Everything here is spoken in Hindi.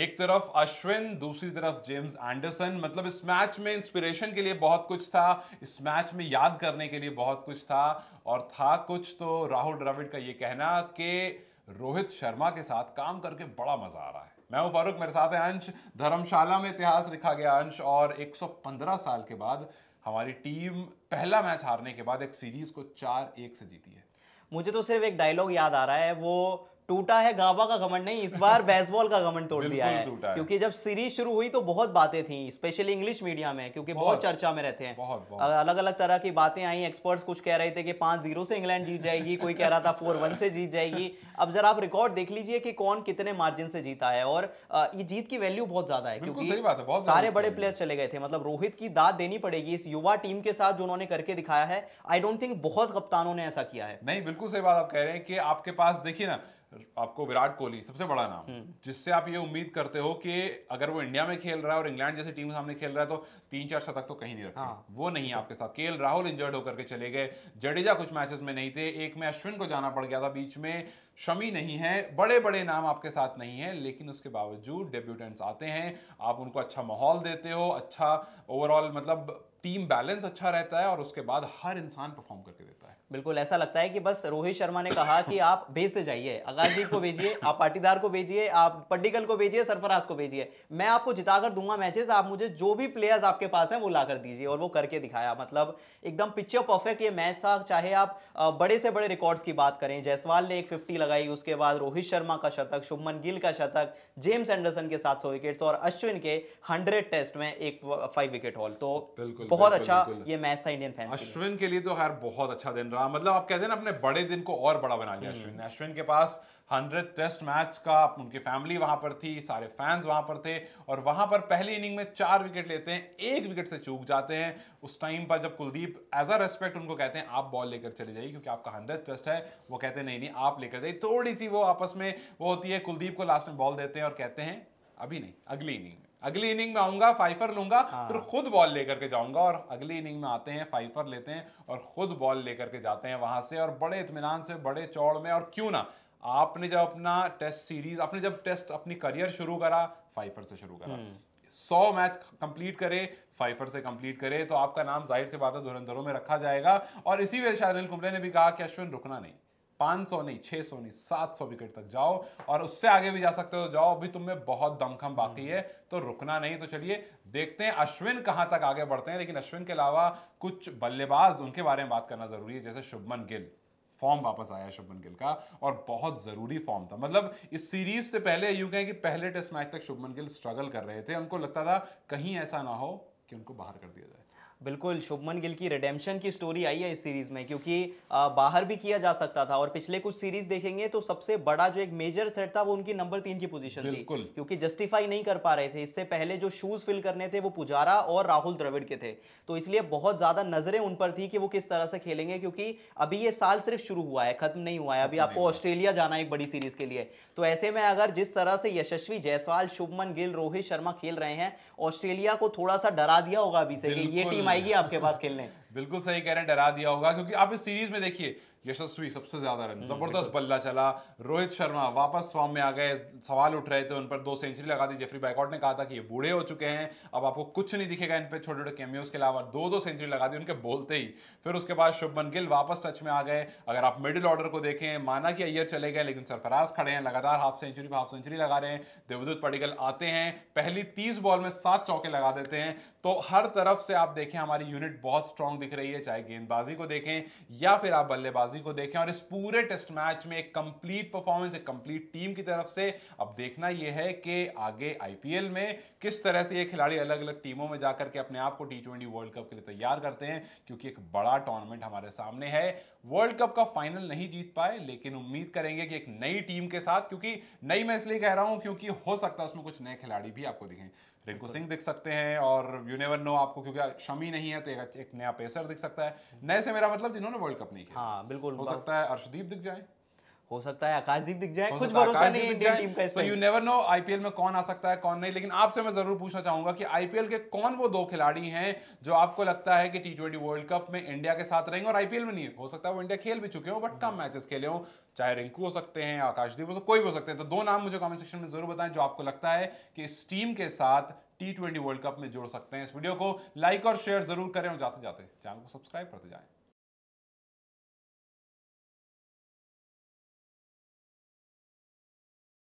एक तरफ अश्विन दूसरी तरफ जेम्स एंडरसन मतलब इस मैच में इंस्पिरेशन के लिए बहुत कुछ था इस मैच में याद करने के लिए बहुत कुछ था और था कुछ तो राहुल द्रविड़ का ये कहना कि रोहित शर्मा के साथ काम करके बड़ा मजा आ रहा है मैं हूं फारूक मेरे साथ है अंश धर्मशाला में इतिहास लिखा गया अंश और 115 साल के बाद हमारी टीम पहला मैच हारने के बाद एक सीरीज को चार एक से जीती है मुझे तो सिर्फ एक डायलॉग याद आ रहा है वो टूटा है गाबा का घमंड नहीं इस बार बेसबॉल का घमंड तोड़ दिया है क्योंकि जब सीरीज शुरू हुई तो बहुत बातें थी स्पेशली इंग्लिश मीडिया में क्योंकि बहुत, बहुत चर्चा में रहते हैं बहुत, बहुत। अलग अलग तरह की बातें आई एक्सपर्ट्स कुछ कह रहे थे कि पांच जीरो से इंग्लैंड जीत जाएगी कोई कह रहा था फोर वन से जीत जाएगी अब जरा आप रिकॉर्ड देख लीजिए कि कौन कितने मार्जिन से जीता है और ये जीत की वैल्यू बहुत ज्यादा है क्योंकि सारे बड़े प्लेयर्स चले गए थे मतलब रोहित की दाद देनी पड़ेगी इस युवा टीम के साथ जो उन्होंने करके दिखाया है आई डोंट थिंक बहुत कप्तानों ने ऐसा किया है नहीं बिल्कुल सही बात आप कह रहे हैं कि आपके पास देखिए ना आपको विराट कोहली सबसे बड़ा नाम हम्म। जिससे आप ये उम्मीद करते हो कि अगर वो इंडिया में खेल रहा है और इंग्लैंड जैसी टीम सामने खेल रहा है तो तीन चार शतक तो कहीं नहीं रखा हाँ। वो नहीं आपके साथ के राहुल इंजर्ड होकर के चले गए जडेजा कुछ मैचेस में नहीं थे एक में अश्विन को जाना पड़ गया था बीच में शमी नहीं है बड़े बड़े नाम आपके साथ नहीं है लेकिन उसके बावजूद डेब्यूटेंट्स आते हैं आप उनको अच्छा माहौल देते हो अच्छा ओवरऑल मतलब टीम बैलेंस अच्छा रहता है और उसके बाद हर इंसान परफॉर्म करके देता है बिल्कुल ऐसा लगता है कि बस रोहित शर्मा ने कहा कि आप भेजते जाइए अगाजीब को भेजिए आप पाटीदार को भेजिए आप पड्डिकल को भेजिए सरफराज को भेजिए मैं आपको जिताकर दूंगा मैचेस आप मुझे जो भी प्लेयर्स आपके पास हैं वो ला कर दीजिए और वो करके दिखाया मतलब एकदम पिक्चर परफेक्ट ये मैच था चाहे आप बड़े से बड़े रिकॉर्ड्स की बात करें जयसवाल ने एक फिफ्टी लगाई उसके बाद रोहित शर्मा का शतक शुभमन गिल का शतक जेम्स एंडरसन के सात विकेट्स और अश्विन के हंड्रेड टेस्ट में एक फाइव विकेट हॉल तो बहुत अच्छा ये मैच था इंडियन फैन अश्विन के लिए तो हर बहुत अच्छा दिन रहा आ, मतलब आप कहते हैं ना अपने बड़े दिन को और बड़ा बना लिया अश्विन हम्म। अश्विन के पास हंड्रेड टेस्ट मैच का उनकी फैमिली वहां पर थी सारे फैंस वहां पर थे और वहां पर पहली इनिंग में चार विकेट लेते हैं एक विकेट से चूक जाते हैं उस टाइम पर जब कुलदीप एज अ रेस्पेक्ट उनको कहते हैं आप बॉल लेकर चले जाइए क्योंकि आपका हंड्रेड टेस्ट है वो कहते हैं नहीं नहीं आप लेकर जाइए थोड़ी सी वो आपस में वो होती है कुलदीप को लास्ट में बॉल देते हैं और कहते हैं अभी नहीं अगली इनिंग में अगली इनिंग में आऊंगा फाइफर लूंगा हाँ। फिर खुद बॉल लेकर के जाऊंगा और अगली इनिंग में आते हैं फाइफर लेते हैं और खुद बॉल लेकर के जाते हैं वहां से और बड़े इतमान से बड़े चौड़ में और क्यों ना आपने जब अपना टेस्ट सीरीज आपने जब टेस्ट अपनी करियर शुरू करा फाइफर से शुरू करा हम्म। सौ मैच कंप्लीट करे फाइफर से कंप्लीट करे तो आपका नाम जाहिर से बात है धुरंधरों में रखा जाएगा और इसी वजह से अनिल कुंबले ने भी कहा कि अश्विन रुकना नहीं 500 नहीं 600 नहीं 700 विकेट तक जाओ और उससे आगे भी जा सकते हो जाओ अभी तुम्हें बहुत दमखम बाकी है हम्म। तो रुकना नहीं तो चलिए देखते हैं अश्विन कहां तक आगे बढ़ते हैं लेकिन अश्विन के अलावा कुछ बल्लेबाज उनके बारे में बात करना जरूरी है जैसे शुभमन गिल फॉर्म वापस आया शुभमन गिल का और बहुत जरूरी फॉर्म था मतलब इस सीरीज से पहले यूं कहें कि पहले टेस्ट मैच तक शुभमन गिल स्ट्रगल कर रहे थे उनको लगता था कहीं ऐसा ना हो कि उनको बाहर कर दिया जाए बिल्कुल शुभमन गिल की रिडेम्पशन की स्टोरी आई है इस सीरीज में क्योंकि बाहर भी किया जा सकता था और पिछले कुछ सीरीज देखेंगे तो सबसे बड़ा जो एक मेजर थ्रेट था वो उनकी नंबर तीन की पोजीशन थी क्योंकि जस्टिफाई नहीं कर पा रहे थे इससे पहले जो शूज फिल करने थे वो पुजारा और राहुल द्रविड़ के थे तो इसलिए बहुत ज्यादा नजरें उन पर थी कि वो किस तरह से खेलेंगे क्योंकि अभी ये साल सिर्फ शुरू हुआ है खत्म नहीं हुआ है अभी आपको ऑस्ट्रेलिया जाना है एक बड़ी सीरीज के लिए तो ऐसे में अगर जिस तरह से यशस्वी जयसवाल शुभमन गिल रोहित शर्मा खेल रहे हैं ऑस्ट्रेलिया को थोड़ा सा डरा दिया होगा अभी से ये टीम आएगी आपके पास खेलने बिल्कुल सही कह रहे हैं डरा दिया होगा क्योंकि आप इस सीरीज में देखिए यशस्वी सबसे ज्यादा रन हम्म, जबरदस्त बल्ला चला रोहित शर्मा वापस फॉर्म में आ गए सवाल उठ रहे थे उन पर दो सेंचुरी लगा दी जेफरी बैकॉट ने कहा था कि ये बूढ़े हो चुके हैं अब आपको कुछ नहीं दिखेगा इन पर छोटे छोटे कैमियोज के अलावा दो दो सेंचुरी लगा दी उनके बोलते ही फिर उसके बाद शुभमन गिल वापस टच में आ गए अगर आप मिडिल ऑर्डर को देखें माना कि अय्यर चले गए लेकिन सरफराज खड़े हैं लगातार हाफ सेंचुरी हाफ सेंचुरी लगा रहे हैं देवदूत पडिकल आते हैं पहली तीस बॉल में सात चौके लगा देते हैं तो हर तरफ से आप देखें हमारी यूनिट बहुत स्ट्रांग दिख रही है चाहे गेंदबाजी को देखें या फिर आप बल्लेबाजी बल्लेबाजी को देखें और इस पूरे टेस्ट मैच में एक कंप्लीट परफॉर्मेंस एक कंप्लीट टीम की तरफ से अब देखना यह है कि आगे आईपीएल में किस तरह से ये खिलाड़ी अलग अलग टीमों में जाकर के अपने आप को टी वर्ल्ड कप के लिए तैयार करते हैं क्योंकि एक बड़ा टूर्नामेंट हमारे सामने है वर्ल्ड कप का फाइनल नहीं जीत पाए लेकिन उम्मीद करेंगे कि एक नई टीम के साथ क्योंकि नई मैं इसलिए कह रहा हूं क्योंकि हो सकता है उसमें कुछ नए खिलाड़ी भी आपको दिखें रिंकू सिंह दिख सकते हैं और यूनेवर नो आपको क्योंकि शमी नहीं है तो एक, नया पेसर दिख सकता है नए से मेरा मतलब जिन्होंने वर्ल्ड कप नहीं किया हाँ बिल्कुल हो सकता है अर्शदीप दिख जाए हो सकता है आकाशदीप दिख जाए कुछ भरोसा नहीं इंडियन टीम का तो यू नेवर नो आईपीएल में कौन आ सकता है कौन नहीं लेकिन आपसे मैं जरूर पूछना चाहूंगा कि आईपीएल के कौन वो दो खिलाड़ी हैं जो आपको लगता है कि टी ट्वेंटी वर्ल्ड कप में इंडिया के साथ रहेंगे और आईपीएल में नहीं हो सकता है वो इंडिया खेल भी चुके हो बट कम मैचेस खेले हो चाहे रिंकू हो सकते हैं आकाशदीप हो सकते कोई भी हो सकते हैं तो दो नाम मुझे कॉमेंट सेक्शन में जरूर बताएं जो आपको लगता है कि इस टीम के साथ टी वर्ल्ड कप में जोड़ सकते हैं इस वीडियो को लाइक और शेयर जरूर करें और जाते जाते चैनल को सब्सक्राइब करते जाएं